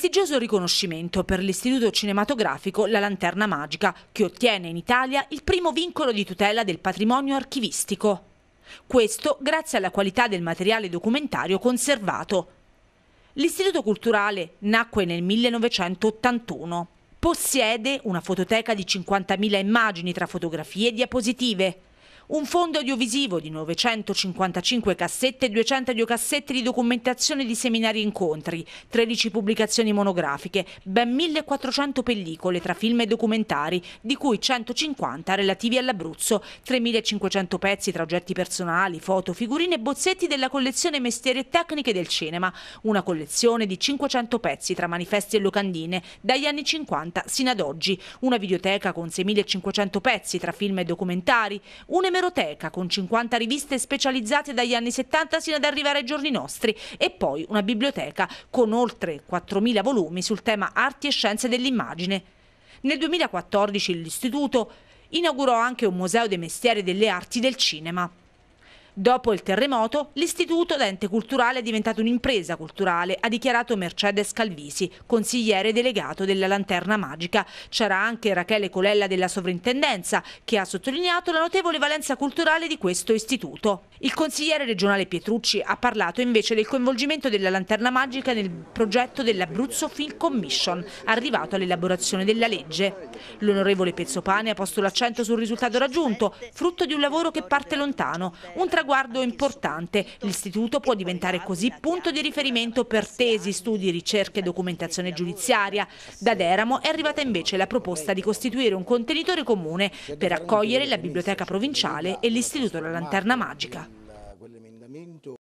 Prestigioso riconoscimento per l'Istituto Cinematografico La Lanterna Magica, che ottiene in Italia il primo vincolo di tutela del patrimonio archivistico. Questo grazie alla qualità del materiale documentario conservato. L'Istituto Culturale nacque nel 1981. Possiede una fototeca di 50.000 immagini tra fotografie e diapositive, un fondo audiovisivo di 955 cassette e 202 cassette di documentazione di seminari e incontri, 13 pubblicazioni monografiche, ben 1400 pellicole tra film e documentari, di cui 150 relativi all'Abruzzo, 3500 pezzi tra oggetti personali, foto, figurine e bozzetti della collezione Mestieri e Tecniche del Cinema, una collezione di 500 pezzi tra manifesti e locandine, dagli anni 50 sino ad oggi, una videoteca con 6500 pezzi tra film e documentari, un'emergenza un'emeroteca con 50 riviste specializzate dagli anni 70 sino ad arrivare ai giorni nostri e poi una biblioteca con oltre 4.000 volumi sul tema arti e scienze dell'immagine. Nel 2014 l'istituto inaugurò anche un museo dei mestieri delle arti del cinema. Dopo il terremoto, l'istituto, d'ente culturale, è diventato un'impresa culturale, ha dichiarato Mercedes Calvisi, consigliere delegato della Lanterna Magica. C'era anche Rachele Colella della Sovrintendenza, che ha sottolineato la notevole valenza culturale di questo istituto. Il consigliere regionale Pietrucci ha parlato invece del coinvolgimento della Lanterna Magica nel progetto dell'Abruzzo Film Commission, arrivato all'elaborazione della legge. L'onorevole Pezzopane ha posto l'accento sul risultato raggiunto, frutto di un lavoro che parte lontano, un traguardo traguardo importante. L'istituto può diventare così punto di riferimento per tesi, studi, ricerche e documentazione giudiziaria. Da Deramo è arrivata invece la proposta di costituire un contenitore comune per accogliere la biblioteca provinciale e l'istituto della lanterna magica.